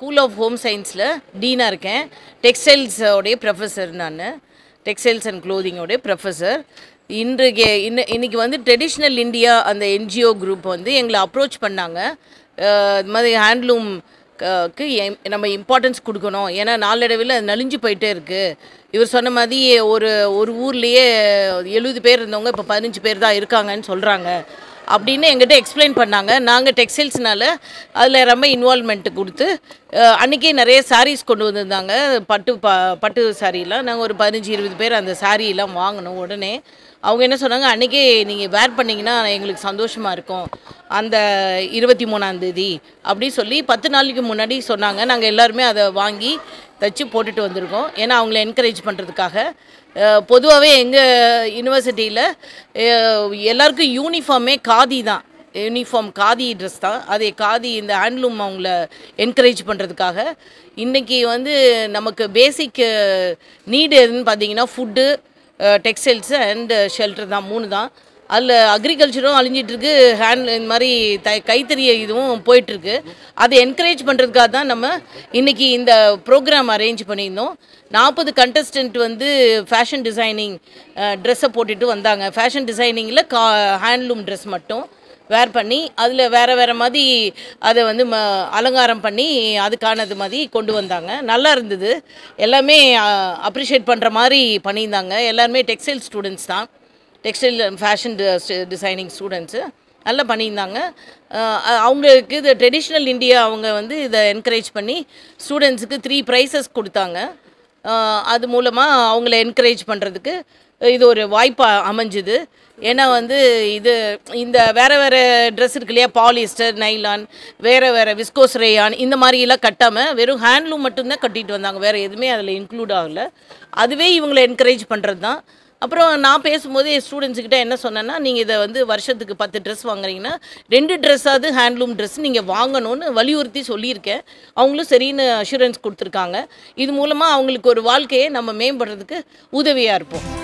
school of home சயின்ஸில் டீனாக இருக்கேன் டெக்ஸ்டைல்ஸோடைய ப்ரொஃபஸர் நான் டெக்ஸ்டைல்ஸ் அண்ட் க்ளோதிங்கோடைய ப்ரொஃபஸர் இன்றைக்கு இன்ன இன்றைக்கி வந்து ட்ரெடிஷ்னல் இந்தியா அந்த என்ஜிஓ குரூப் வந்து எங்களை அப்ரோச் பண்ணாங்க இது மாதிரி ஹேண்ட்லூம் க்கு நம்ம இம்பார்ட்டன்ஸ் கொடுக்கணும் ஏன்னா நாளடைவில் அது நலிஞ்சு போயிட்டே இருக்குது இவர் சொன்ன மாதிரி ஒரு ஒரு ஊர்லேயே எழுபது பேர் இருந்தவங்க இப்போ பதினஞ்சு பேர் தான் இருக்காங்கன்னு சொல்கிறாங்க அப்படின்னு எங்கிட்ட எக்ஸ்பிளைன் பண்ணாங்க நாங்கள் டெக்ஸ்டைல்ஸ்னால அதில் ரொம்ப இன்வால்மெண்ட் கொடுத்து அன்றைக்கே நிறைய சாரீஸ் கொண்டு வந்திருந்தாங்க பட்டு ப பட்டு சாரீலாம் நாங்கள் ஒரு பதினஞ்சு இருபது பேர் அந்த சாரீலாம் வாங்கினோம் உடனே அவங்க என்ன சொன்னாங்க அன்றைக்கே நீங்கள் வேர் பண்ணிங்கன்னா எங்களுக்கு சந்தோஷமாக இருக்கும் அந்த இருபத்தி மூணாந்தேதி அப்படி சொல்லி பத்து நாளைக்கு முன்னாடி சொன்னாங்க நாங்கள் எல்லாருமே அதை வாங்கி தைச்சி போட்டுட்டு வந்திருக்கோம் ஏன்னா அவங்கள என்கரேஜ் பண்ணுறதுக்காக பொதுவாகவே எங்கள் யூனிவர்சிட்டியில் எல்லாருக்கும் யூனிஃபார்மே காதி தான் யூனிஃபார்ம் காதி ட்ரெஸ் தான் அதே காதி இந்த ஹேண்ட்லூம் அவங்கள என்கரேஜ் பண்ணுறதுக்காக இன்றைக்கி வந்து நமக்கு பேசிக் நீடு எதுன்னு பார்த்தீங்கன்னா ஃபுட்டு டெக்ஸ்டைல்ஸு அண்டு ஷெல்டர் தான் மூணு தான் அதில் அக்ரிகல்ச்சரும் அழிஞ்சிட்ருக்கு ஹேண்ட் இந்த மாதிரி த கைத்தறி இதுவும் போயிட்டுருக்கு அதை என்கரேஜ் பண்ணுறதுக்காக தான் நம்ம இன்றைக்கி இந்த ப்ரோக்ராம் அரேஞ்ச் பண்ணியிருந்தோம் நாற்பது கண்டஸ்டன்ட் வந்து ஃபேஷன் டிசைனிங் ட்ரெஸ்ஸை போட்டுட்டு வந்தாங்க ஃபேஷன் டிசைனிங்கில் கா ஹேண்ட்லூம் ட்ரெஸ் மட்டும் வேர் பண்ணி அதில் வேறு வேறு மாதிரி அதை வந்து ம அலங்காரம் பண்ணி அதுக்கானது மாதிரி கொண்டு வந்தாங்க நல்லா இருந்தது எல்லாமே அப்ரிஷியேட் பண்ணுற மாதிரி பண்ணியிருந்தாங்க எல்லாருமே டெக்ஸ்டைல் ஸ்டூடெண்ட்ஸ் தான் டெக்ஸ்டைல் ஃபேஷன் டிசைனிங் ஸ்டூடெண்ட்ஸு நல்லா பண்ணியிருந்தாங்க அவங்களுக்கு இது ட்ரெடிஷ்னல் இந்தியா அவங்க வந்து இதை என்கரேஜ் பண்ணி ஸ்டூடெண்ட்ஸுக்கு த்ரீ ப்ரைஸஸ் கொடுத்தாங்க அது மூலமாக அவங்கள என்கரேஜ் பண்ணுறதுக்கு இது ஒரு வாய்ப்பாக அமைஞ்சுது ஏன்னா வந்து இது இந்த வேறு வேறு ட்ரெஸ் இருக்கு இல்லையா பாலிஸ்டர் நைலான் வேறு வேறு விஸ்கோஸ் ரேயான் இந்த மாதிரியெல்லாம் கட்டாமல் வெறும் ஹேண்ட்லூம் மட்டும்தான் கட்டிட்டு வந்தாங்க வேறு எதுவுமே அதில் இன்க்ளூட் ஆகலை அதுவே இவங்களை என்கரேஜ் பண்ணுறது தான் அப்புறம் நான் பேசும்போது என் ஸ்டூடெண்ட்ஸுக்கிட்ட என்ன சொன்னேன்னா நீங்கள் இதை வந்து வருஷத்துக்கு பத்து ட்ரெஸ் வாங்குறீங்கன்னா ரெண்டு ட்ரெஸ்ஸாவது ஹேண்ட்லூம் ட்ரெஸ் நீங்கள் வாங்கணும்னு வலியுறுத்தி சொல்லியிருக்கேன் அவங்களும் சரின்னு அஷூரன்ஸ் கொடுத்துருக்காங்க இது மூலமாக அவங்களுக்கு ஒரு வாழ்க்கையை நம்ம மேம்படுறதுக்கு உதவியாக இருப்போம்